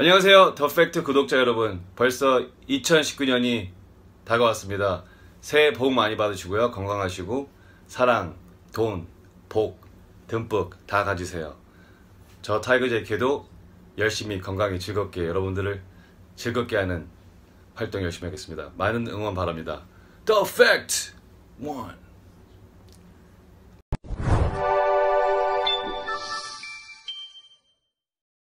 안녕하세요. 더 팩트 구독자 여러분. 벌써 2019년이 다가왔습니다. 새해 복 많이 받으시고요. 건강하시고 사랑, 돈, 복 듬뿍 다 가지세요. 저 타이거 제이케도 열심히 건강히 즐겁게 여러분들을 즐겁게 하는 활동 열심히 하겠습니다. 많은 응원 바랍니다. 더 팩트 1